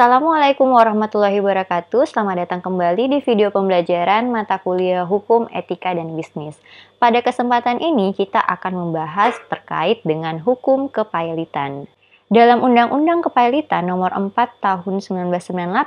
Assalamualaikum warahmatullahi wabarakatuh. Selamat datang kembali di video pembelajaran mata kuliah Hukum, Etika, dan Bisnis. Pada kesempatan ini kita akan membahas terkait dengan hukum kepailitan. Dalam Undang-Undang Kepailitan Nomor 4 Tahun 1998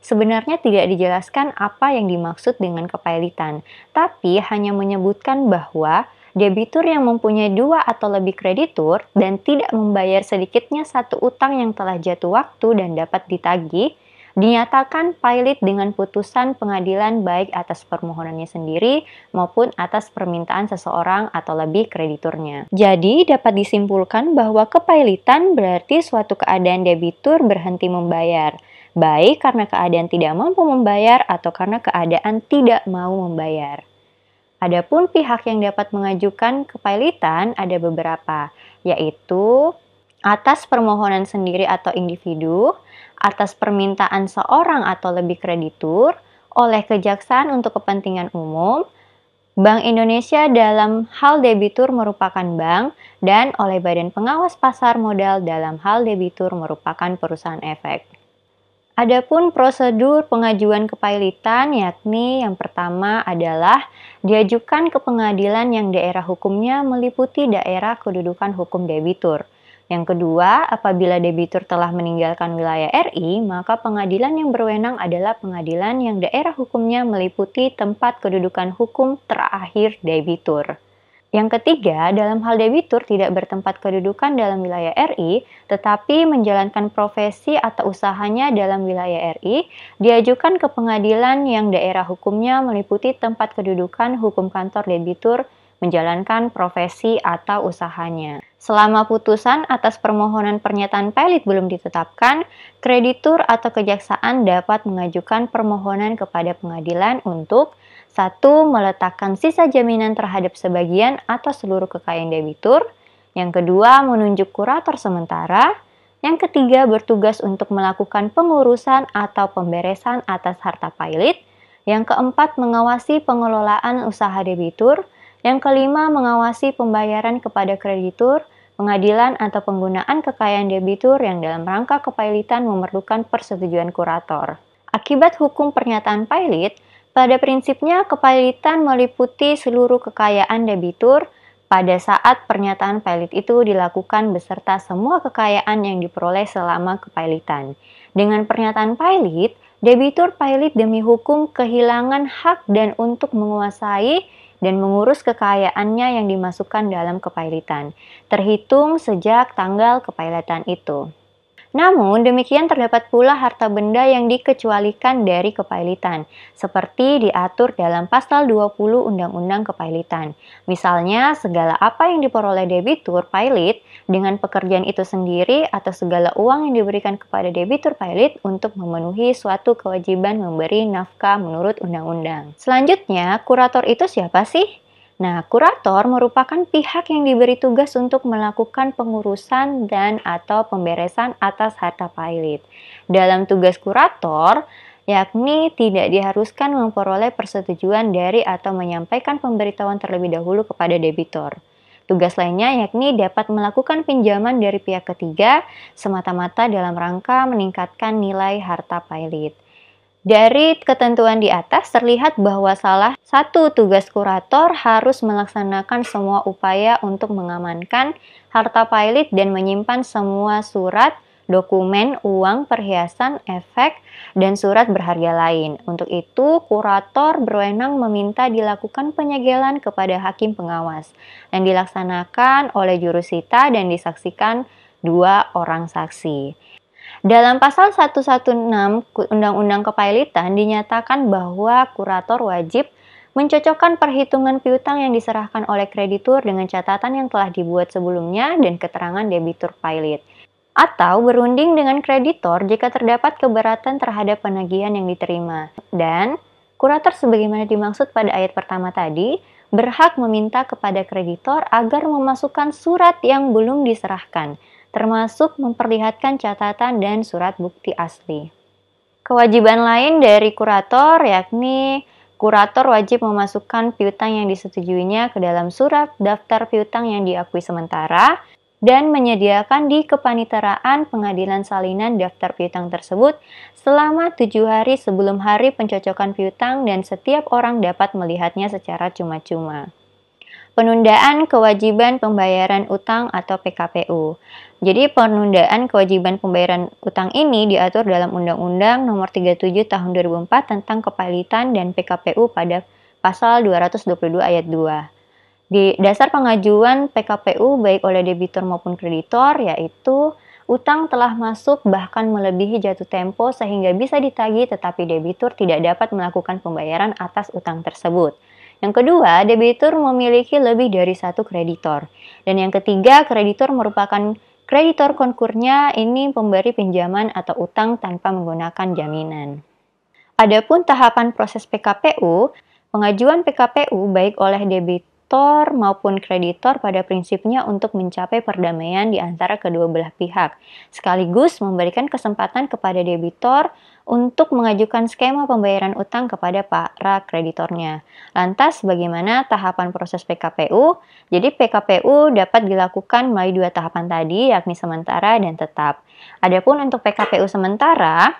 sebenarnya tidak dijelaskan apa yang dimaksud dengan kepailitan, tapi hanya menyebutkan bahwa Debitur yang mempunyai dua atau lebih kreditur dan tidak membayar sedikitnya satu utang yang telah jatuh waktu dan dapat ditagih, dinyatakan pilot dengan putusan pengadilan baik atas permohonannya sendiri maupun atas permintaan seseorang atau lebih krediturnya. Jadi, dapat disimpulkan bahwa kepailitan berarti suatu keadaan debitur berhenti membayar, baik karena keadaan tidak mampu membayar atau karena keadaan tidak mau membayar. Adapun pihak yang dapat mengajukan kepailitan ada beberapa, yaitu atas permohonan sendiri atau individu, atas permintaan seorang atau lebih kreditur, oleh kejaksaan untuk kepentingan umum, Bank Indonesia dalam hal debitur merupakan bank, dan oleh Badan Pengawas Pasar Modal dalam hal debitur merupakan perusahaan efek. Adapun prosedur pengajuan kepailitan yakni yang pertama adalah diajukan ke pengadilan yang daerah hukumnya meliputi daerah kedudukan hukum debitur. Yang kedua, apabila debitur telah meninggalkan wilayah RI, maka pengadilan yang berwenang adalah pengadilan yang daerah hukumnya meliputi tempat kedudukan hukum terakhir debitur. Yang ketiga, dalam hal debitur tidak bertempat kedudukan dalam wilayah RI, tetapi menjalankan profesi atau usahanya dalam wilayah RI, diajukan ke pengadilan yang daerah hukumnya meliputi tempat kedudukan hukum kantor debitur menjalankan profesi atau usahanya. Selama putusan atas permohonan pernyataan pelit belum ditetapkan, kreditur atau kejaksaan dapat mengajukan permohonan kepada pengadilan untuk satu, meletakkan sisa jaminan terhadap sebagian atau seluruh kekayaan debitur. Yang kedua, menunjuk kurator sementara. Yang ketiga, bertugas untuk melakukan pengurusan atau pemberesan atas harta pailit. Yang keempat, mengawasi pengelolaan usaha debitur. Yang kelima, mengawasi pembayaran kepada kreditur, pengadilan atau penggunaan kekayaan debitur yang dalam rangka kepailitan memerlukan persetujuan kurator. Akibat hukum pernyataan pailit, pada prinsipnya, kepailitan meliputi seluruh kekayaan debitur pada saat pernyataan pailit itu dilakukan beserta semua kekayaan yang diperoleh selama kepailitan. Dengan pernyataan pailit, debitur pailit demi hukum kehilangan hak dan untuk menguasai dan mengurus kekayaannya yang dimasukkan dalam kepailitan, terhitung sejak tanggal kepailitan itu. Namun, demikian terdapat pula harta benda yang dikecualikan dari kepailitan, seperti diatur dalam pasal 20 Undang-Undang Kepailitan. Misalnya, segala apa yang diperoleh debitur pailit dengan pekerjaan itu sendiri atau segala uang yang diberikan kepada debitur pailit untuk memenuhi suatu kewajiban memberi nafkah menurut undang-undang. Selanjutnya, kurator itu siapa sih? Nah, kurator merupakan pihak yang diberi tugas untuk melakukan pengurusan dan atau pemberesan atas harta pilot. Dalam tugas kurator, yakni tidak diharuskan memperoleh persetujuan dari atau menyampaikan pemberitahuan terlebih dahulu kepada debitor. Tugas lainnya yakni dapat melakukan pinjaman dari pihak ketiga semata-mata dalam rangka meningkatkan nilai harta pilot. Dari ketentuan di atas terlihat bahwa salah satu tugas kurator harus melaksanakan semua upaya untuk mengamankan harta pailit dan menyimpan semua surat, dokumen, uang, perhiasan, efek, dan surat berharga lain. Untuk itu, kurator berwenang meminta dilakukan penyegelan kepada hakim pengawas yang dilaksanakan oleh jurusita dan disaksikan dua orang saksi. Dalam pasal 116 Undang-Undang Kepailitan dinyatakan bahwa kurator wajib mencocokkan perhitungan piutang yang diserahkan oleh kreditur dengan catatan yang telah dibuat sebelumnya dan keterangan debitur pailit atau berunding dengan kreditor jika terdapat keberatan terhadap penagihan yang diterima. Dan kurator sebagaimana dimaksud pada ayat pertama tadi berhak meminta kepada kreditor agar memasukkan surat yang belum diserahkan termasuk memperlihatkan catatan dan surat bukti asli. Kewajiban lain dari kurator yakni kurator wajib memasukkan piutang yang disetujuinya ke dalam surat daftar piutang yang diakui sementara dan menyediakan di kepaniteraan pengadilan salinan daftar piutang tersebut selama tujuh hari sebelum hari pencocokan piutang dan setiap orang dapat melihatnya secara cuma-cuma penundaan kewajiban pembayaran utang atau PKPU. Jadi penundaan kewajiban pembayaran utang ini diatur dalam Undang-Undang Nomor 37 Tahun 2004 tentang Kepalitan dan PKPU pada pasal 222 ayat 2. Di dasar pengajuan PKPU baik oleh debitur maupun kreditor yaitu utang telah masuk bahkan melebihi jatuh tempo sehingga bisa ditagih tetapi debitur tidak dapat melakukan pembayaran atas utang tersebut. Yang kedua, debitur memiliki lebih dari satu kreditor. Dan yang ketiga, kreditor merupakan kreditor konkurnya ini pemberi pinjaman atau utang tanpa menggunakan jaminan. Adapun tahapan proses PKPU, pengajuan PKPU baik oleh debitur Debitor maupun kreditor pada prinsipnya untuk mencapai perdamaian di antara kedua belah pihak, sekaligus memberikan kesempatan kepada debitor untuk mengajukan skema pembayaran utang kepada para kreditornya. Lantas, bagaimana tahapan proses PKPU? Jadi, PKPU dapat dilakukan melalui dua tahapan tadi, yakni sementara dan tetap. Adapun untuk PKPU sementara,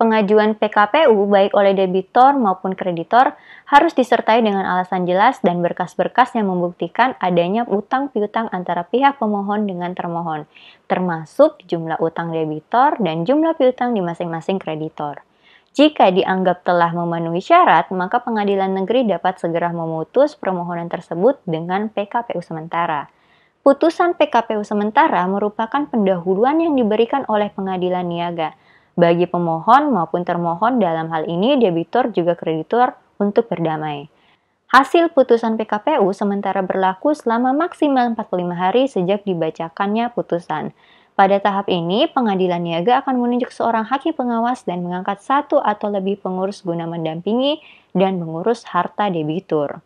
Pengajuan PKPU baik oleh debitor maupun kreditor harus disertai dengan alasan jelas dan berkas-berkas yang membuktikan adanya utang piutang antara pihak pemohon dengan termohon, termasuk jumlah utang debitor dan jumlah piutang di masing-masing kreditor. Jika dianggap telah memenuhi syarat, maka pengadilan negeri dapat segera memutus permohonan tersebut dengan PKPU sementara. Putusan PKPU sementara merupakan pendahuluan yang diberikan oleh pengadilan niaga bagi pemohon maupun termohon dalam hal ini debitur juga kreditur untuk berdamai. Hasil putusan PKPU sementara berlaku selama maksimal 45 hari sejak dibacakannya putusan. Pada tahap ini, pengadilan niaga akan menunjuk seorang hakim pengawas dan mengangkat satu atau lebih pengurus guna mendampingi dan mengurus harta debitur.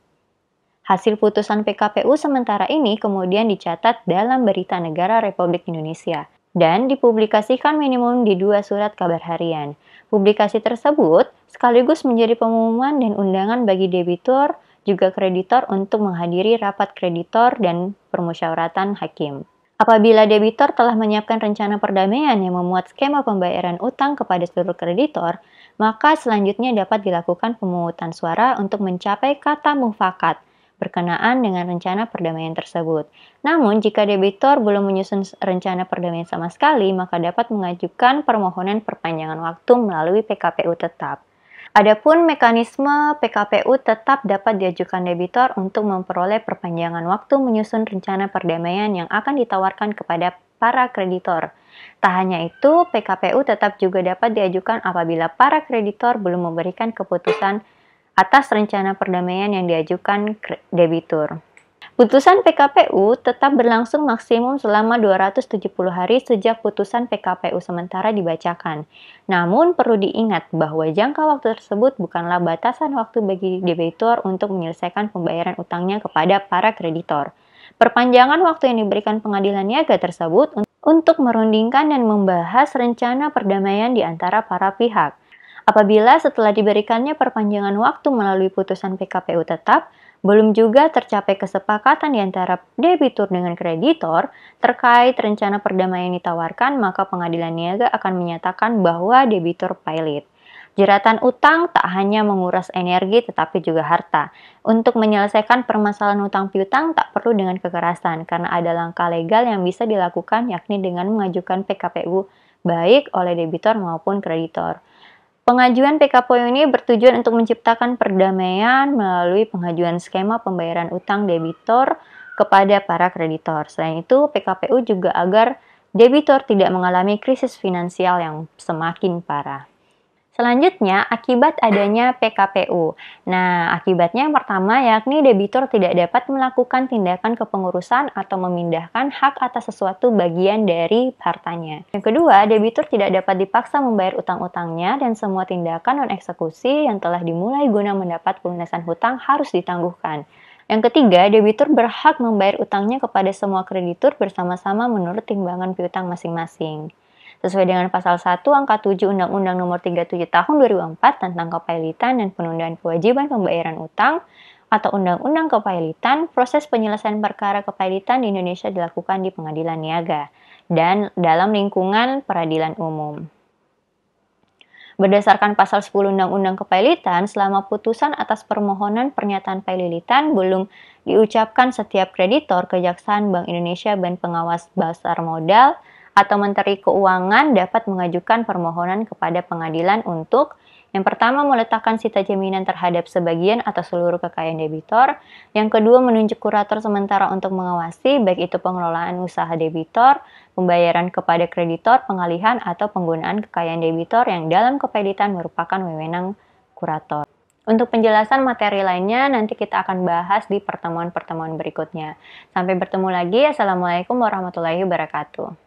Hasil putusan PKPU sementara ini kemudian dicatat dalam Berita Negara Republik Indonesia dan dipublikasikan minimum di dua surat kabar harian. Publikasi tersebut sekaligus menjadi pengumuman dan undangan bagi debitur juga kreditor untuk menghadiri rapat kreditor dan permusyawaratan hakim. Apabila debitor telah menyiapkan rencana perdamaian yang memuat skema pembayaran utang kepada seluruh kreditor, maka selanjutnya dapat dilakukan pemungutan suara untuk mencapai kata mufakat – berkenaan dengan rencana perdamaian tersebut. Namun, jika debitur belum menyusun rencana perdamaian sama sekali, maka dapat mengajukan permohonan perpanjangan waktu melalui PKPU tetap. Adapun mekanisme PKPU tetap dapat diajukan debitur untuk memperoleh perpanjangan waktu menyusun rencana perdamaian yang akan ditawarkan kepada para kreditor. Tak hanya itu, PKPU tetap juga dapat diajukan apabila para kreditor belum memberikan keputusan atas rencana perdamaian yang diajukan debitur. Putusan PKPU tetap berlangsung maksimum selama 270 hari sejak putusan PKPU sementara dibacakan. Namun perlu diingat bahwa jangka waktu tersebut bukanlah batasan waktu bagi debitur untuk menyelesaikan pembayaran utangnya kepada para kreditor. Perpanjangan waktu yang diberikan pengadilan niaga tersebut untuk merundingkan dan membahas rencana perdamaian di antara para pihak apabila setelah diberikannya perpanjangan waktu melalui putusan PKPU tetap, belum juga tercapai kesepakatan di antara debitur dengan kreditor terkait rencana perdamaian yang ditawarkan, maka pengadilan niaga akan menyatakan bahwa debitur pilot. Jeratan utang tak hanya menguras energi tetapi juga harta. Untuk menyelesaikan permasalahan utang piutang tak perlu dengan kekerasan karena ada langkah legal yang bisa dilakukan yakni dengan mengajukan PKPU baik oleh debitor maupun kreditor. Pengajuan PKPO ini bertujuan untuk menciptakan perdamaian melalui pengajuan skema pembayaran utang debitor kepada para kreditor. Selain itu, PKPU juga agar debitor tidak mengalami krisis finansial yang semakin parah. Selanjutnya, akibat adanya PKPU. Nah, akibatnya yang pertama yakni debitur tidak dapat melakukan tindakan kepengurusan atau memindahkan hak atas sesuatu bagian dari hartanya. Yang kedua, debitur tidak dapat dipaksa membayar utang-utangnya dan semua tindakan non-eksekusi yang telah dimulai guna mendapat pelunasan hutang harus ditangguhkan. Yang ketiga, debitur berhak membayar utangnya kepada semua kreditur bersama-sama menurut timbangan piutang masing-masing sesuai dengan pasal 1 angka 7 Undang-Undang Nomor 37 Tahun 2004 tentang kepailitan dan penundaan kewajiban pembayaran utang atau Undang-Undang Kepailitan, proses penyelesaian perkara kepailitan di Indonesia dilakukan di pengadilan niaga dan dalam lingkungan peradilan umum. Berdasarkan pasal 10 Undang-Undang Kepailitan, selama putusan atas permohonan pernyataan paililitan belum diucapkan setiap kreditor, Kejaksaan Bank Indonesia dan Pengawas Pasar Modal atau Menteri Keuangan dapat mengajukan permohonan kepada pengadilan untuk yang pertama, meletakkan sita jaminan terhadap sebagian atau seluruh kekayaan debitor. Yang kedua, menunjuk kurator sementara untuk mengawasi, baik itu pengelolaan usaha debitor, pembayaran kepada kreditor, pengalihan, atau penggunaan kekayaan debitor yang dalam kepeditan merupakan wewenang kurator. Untuk penjelasan materi lainnya, nanti kita akan bahas di pertemuan-pertemuan berikutnya. Sampai bertemu lagi. Assalamualaikum warahmatullahi wabarakatuh.